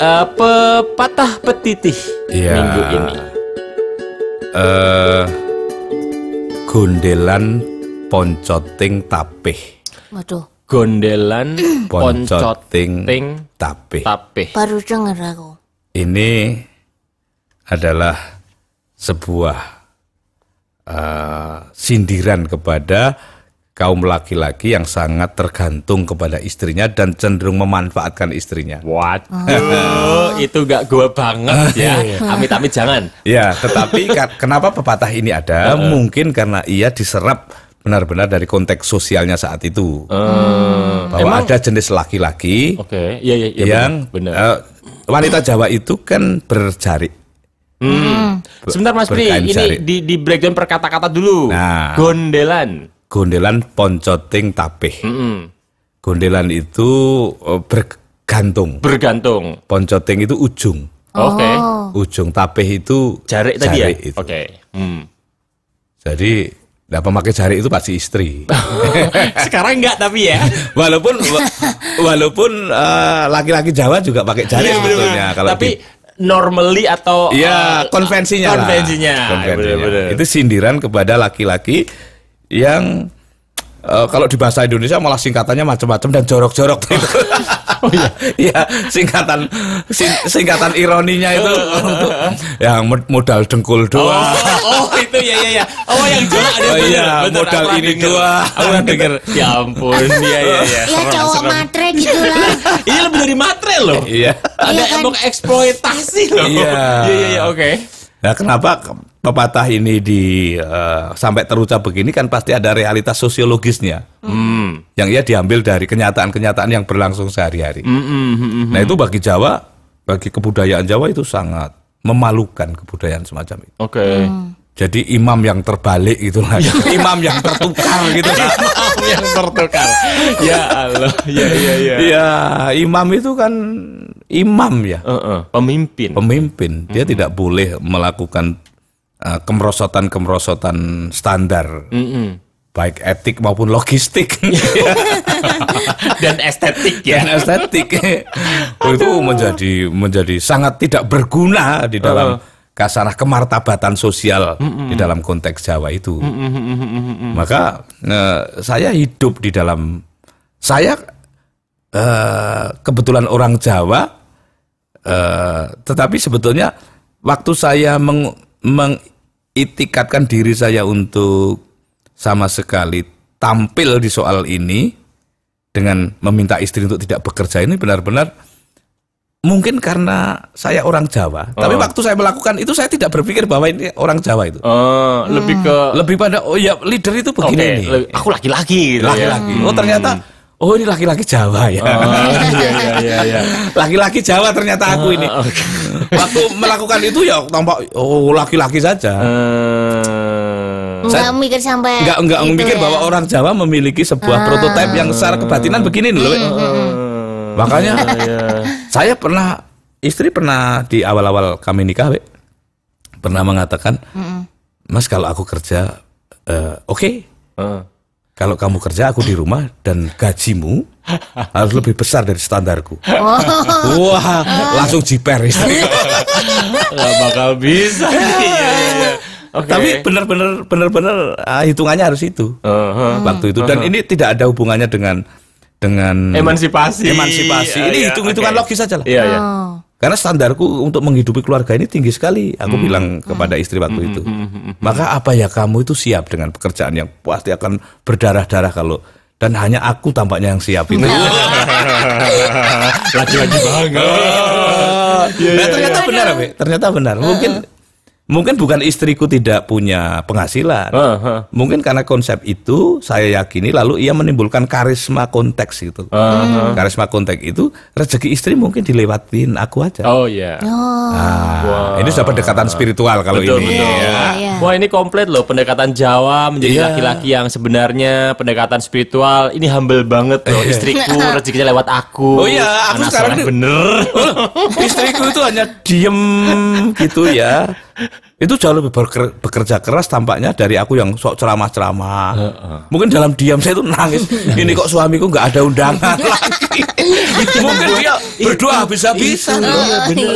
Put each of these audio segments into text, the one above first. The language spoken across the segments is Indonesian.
uh, eh, pepatah petitih ya, minggu ini? Uh, gondelan poncoting tapih. Waduh. Gondelan poncoting tapih. Tapih. Baru dengar aku. Ini adalah sebuah uh, sindiran kepada kaum laki-laki yang sangat tergantung kepada istrinya dan cenderung memanfaatkan istrinya. What? Oh. itu gak gue banget ah, ya. Iya, iya. Amit-amit jangan. Ya, tetapi kenapa pepatah ini ada? Mungkin karena ia diserap benar-benar dari konteks sosialnya saat itu. Hmm. Bahwa Emang? ada jenis laki-laki okay. ya, ya, ya, yang benar. Uh, wanita Jawa itu kan berjari. Hmm. hmm. Sebentar Mas Pri, ini di, di breakdown per kata-kata dulu. Nah. Gondelan gondelan poncoting tapih. Mm -hmm. Gondelan itu e, bergantung. Bergantung. Poncoting itu ujung. Oke. Okay. Oh. Ujung tape itu jarik tadi ya. Oke. Okay. Hmm. Jadi Nah, pemakai jari itu pasti istri. Sekarang enggak tapi ya. walaupun walaupun e, laki-laki uh, Jawa juga pakai jari ya, sebetulnya bener. kalau tapi di, normally atau ya uh, e, konvensinya konvensinya, lah. konvensinya. Bener, bener. itu sindiran kepada laki-laki yang uh, kalau di bahasa Indonesia malah singkatannya macam-macam dan jorok-jorok gitu. oh iya. ya, singkatan sing, singkatan ironinya itu untuk yang modal dengkul dua, Oh, oh itu ya ya ya. Oh yang jorok ada oh, iya, modal ini dua, aku Aku denger. Ya ampun, ya ya ya. Iya, iya, iya. iya cowok matre gitu lah. Iya lebih dari matre loh. Iya. Ada iya kan? eksploitasi loh. Iya. Iya iya oke. Okay. Nah, kenapa pepatah ini di uh, sampai terucap begini kan pasti ada realitas sosiologisnya. mm. Yang ia diambil dari kenyataan-kenyataan yang berlangsung sehari-hari. mm hmm, Nah, itu bagi Jawa, bagi kebudayaan Jawa itu sangat memalukan kebudayaan semacam itu. Oke. Okay. Mm. Jadi imam yang terbalik itulah, imam yang tertukar gitu lah. imam yang tertukar. Ya Allah, ya ya ya. Ya, imam itu kan imam ya, uh -uh, pemimpin. Pemimpin. Dia uh -huh. tidak boleh melakukan uh, kemerosotan-kemerosotan standar. Uh baik etik maupun logistik dan estetik ya dan estetik oh, itu menjadi menjadi sangat tidak berguna di dalam uh. kasarah kemartabatan sosial mm -mm. di dalam konteks Jawa itu mm -mm. maka eh, saya hidup di dalam saya uh, kebetulan orang Jawa, uh, tetapi sebetulnya waktu saya meng, mengitikatkan diri saya untuk sama sekali tampil di soal ini dengan meminta istri untuk tidak bekerja ini benar-benar mungkin karena saya orang Jawa, oh. tapi waktu saya melakukan itu saya tidak berpikir bahwa ini orang Jawa itu. Oh, lebih hmm. ke lebih pada oh ya leader itu begini okay. nih. Aku laki-laki gitu. Laki-laki. Ya. Oh, ternyata hmm. Oh ini laki-laki Jawa ya. Oh, iya, iya, iya, iya. Laki-laki Jawa ternyata aku ini. Oh, okay. Waktu melakukan itu ya tampak oh laki-laki saja. Uh, Saya, enggak mikir sampai enggak enggak gitu mikir ya. bahwa orang Jawa memiliki sebuah uh, prototipe yang secara kebatinan begini loh. Uh, Makanya iya, iya. saya pernah istri pernah di awal-awal kami nikah we, pernah mengatakan, uh, Mas kalau aku kerja uh, oke. Okay. Uh eh kalau kamu kerja aku di rumah dan gajimu harus lebih besar dari standarku. Oh. Wah, langsung jiper istri. Gak bakal bisa. Iya, iya. Okay. Tapi benar-benar benar-benar uh, hitungannya harus itu. Uh-huh. Waktu itu dan uh-huh. ini tidak ada hubungannya dengan dengan emansipasi. Emansipasi. Uh, ini iya, hitung-hitungan okay. logis saja lah. Yeah, yeah. Oh. Karena standarku untuk menghidupi keluarga ini tinggi sekali, aku hmm. bilang kepada hmm. istri waktu hmm. itu. Hmm, hmm, Maka apa ya kamu itu siap dengan pekerjaan yang pasti akan berdarah-darah kalau dan hanya aku tampaknya yang siap itu. Lagi-lagi banget. nah, ternyata benar, Ternyata benar. Mungkin Mungkin bukan istriku tidak punya penghasilan. Uh, uh. Mungkin karena konsep itu saya yakini lalu ia menimbulkan karisma konteks itu. Uh, uh. Karisma konteks itu rezeki istri mungkin dilewatin aku aja. Oh iya. Yeah. Oh. Nah, wow. ini sudah pendekatan spiritual kalau betul, ini. Betul. Yeah, yeah. Iya. Wah, ini komplit loh pendekatan Jawa menjadi iya. laki-laki yeah. yang sebenarnya pendekatan spiritual ini humble banget loh iya. istriku rezekinya lewat aku. Oh iya, aku sekarang bener. istriku itu hanya diem gitu ya itu jauh lebih bekerja keras tampaknya dari aku yang sok ceramah-ceramah. Uh, uh. Mungkin dalam diam saya itu nangis. Ini kok suamiku nggak ada undangan lagi. itu Mungkin dia berdoa bisa bisa oh, Iya benar,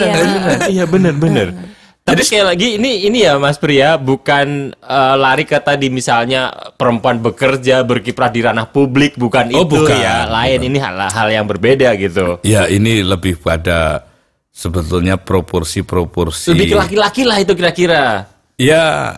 iya benar, iya, benar. Tapi sekali lagi ini ini ya Mas Pria bukan uh, lari ke tadi misalnya perempuan bekerja berkiprah di ranah publik bukan oh, itu bukan, ya lain bukan. ini hal-hal yang berbeda gitu. Ya ini lebih pada sebetulnya proporsi-proporsi lebih ke laki-laki lah itu kira-kira. Ya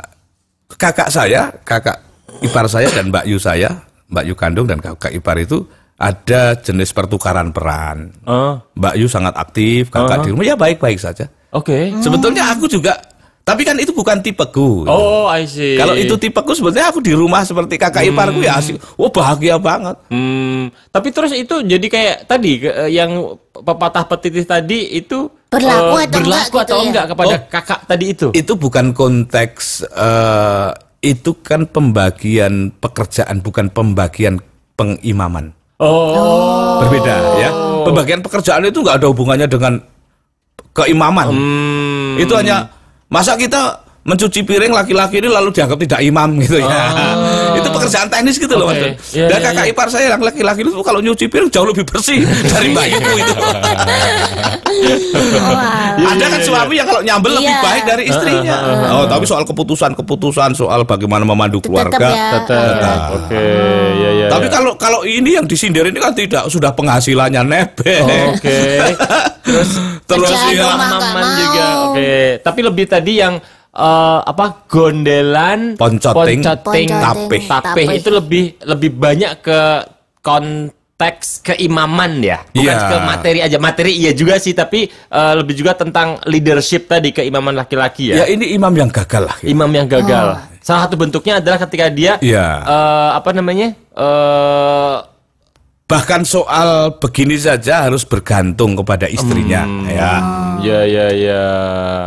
kakak saya, kakak ipar saya dan Mbak Yu saya, Mbak Yu kandung dan kakak ipar itu ada jenis pertukaran peran. Uh. Mbak Yu sangat aktif, kakak uh oh. -huh. di rumah ya baik-baik saja. Oke. Okay. Sebetulnya aku juga tapi kan itu bukan tipeku. Oh, I see. Kalau itu tipeku sebetulnya aku di rumah seperti kakak ya hmm. iparku ya asik. Wah, bahagia banget. Hmm. Tapi terus itu jadi kayak tadi eh, yang pepatah petitis tadi itu berlaku eh, atau berlaku enggak, gitu atau gitu enggak kepada oh, kakak tadi itu. Itu bukan konteks uh, itu kan pembagian pekerjaan bukan pembagian pengimaman. Oh. Berbeda ya. Pembagian pekerjaan itu enggak ada hubungannya dengan keimaman. Hmm. Itu hanya Masa kita mencuci piring laki-laki ini lalu dianggap tidak imam gitu ya. Oh. itu pekerjaan teknis gitu loh okay. Mas. Yeah, Dan yeah, kakak yeah. ipar saya yang laki-laki itu kalau nyuci piring jauh lebih bersih dari mbak ibu itu. Iya. wow. Iya, Ada kan iya, suami yang kalau nyambel yeah. lebih baik dari istrinya. Uh, uh, uh, oh, tapi soal keputusan-keputusan soal bagaimana memandu keluarga. ya. ya. Oke, okay. ya oh. Tapi kalau kalau ini yang disindir ini kan tidak sudah penghasilannya nebek. Oh, Oke. Okay. Terus terus siram iya. aman juga oke okay. tapi lebih tadi yang uh, apa gondelan poncoting poncoting tape tape itu lebih lebih banyak ke konteks keimaman ya bukan yeah. ke materi aja materi iya juga sih tapi uh, lebih juga tentang leadership tadi keimaman laki-laki ya ya ini imam yang gagal lah ya. imam yang gagal oh. salah satu bentuknya adalah ketika dia yeah. Iya. uh, apa namanya uh, bahkan soal begini saja harus bergantung kepada istrinya hmm, ya ya ya ya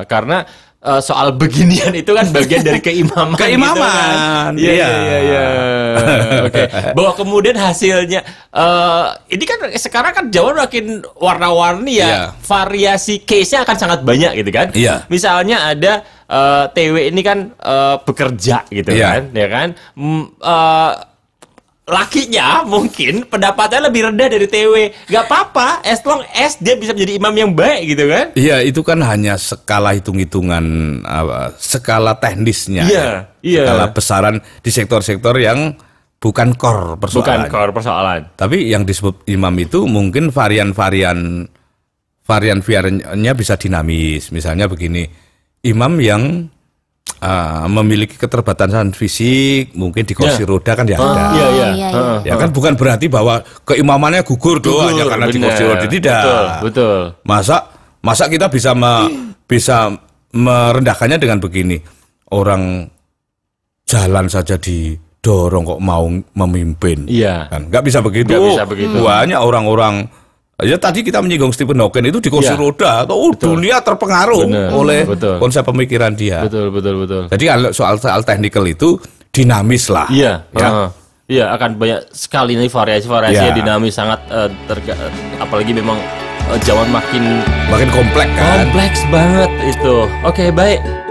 karena uh, soal beginian itu kan bagian dari keimaman. Gitu keimaman. Gitu kan. Iya iya iya. Ya, ya. ya. Oke. Okay. Bahwa kemudian hasilnya uh, ini kan sekarang kan Jawa makin warna-warni ya. Yeah. Variasi case-nya akan sangat banyak gitu kan. Iya. Yeah. Misalnya ada uh, eh, TW ini kan uh, bekerja gitu yeah. kan, ya kan. M uh, lakinya mungkin pendapatnya lebih rendah dari TW. Gak apa-apa, as long as dia bisa menjadi imam yang baik gitu kan? Iya, itu kan hanya skala hitung-hitungan uh, skala teknisnya. Iya, ya. iya. Skala besaran di sektor-sektor yang bukan core persoalan. Bukan core persoalan. Tapi yang disebut imam itu mungkin varian-varian varian-variannya bisa dinamis. Misalnya begini, imam yang uh, memiliki keterbatasan fisik mungkin di kursi yeah. roda kan ya oh, ada. Ah, iya, iya. iya, iya. Ah. Ya kan bukan berarti bahwa keimamannya gugur, ya gugur karena bener. di kursi roda tidak. Betul, betul. Masa masa kita bisa me, bisa merendahkannya dengan begini. Orang jalan saja didorong kok mau memimpin. Iya. Kan nggak bisa begitu. Gak bisa begitu. Banyak orang-orang Ya tadi kita menyinggung Stephen Hawking itu di kursi ya. roda atau oh, dunia terpengaruh Bener. oleh betul. konsep pemikiran dia. Betul betul betul. Jadi soal soal teknikal itu dinamis lah. Iya. Ya. Uh. Iya akan banyak sekali nih variasi variasinya ya. dinamis sangat uh, terga, apalagi memang uh, eh, jawaban makin makin kompleks kan. Kompleks banget itu. Oke, okay, baik.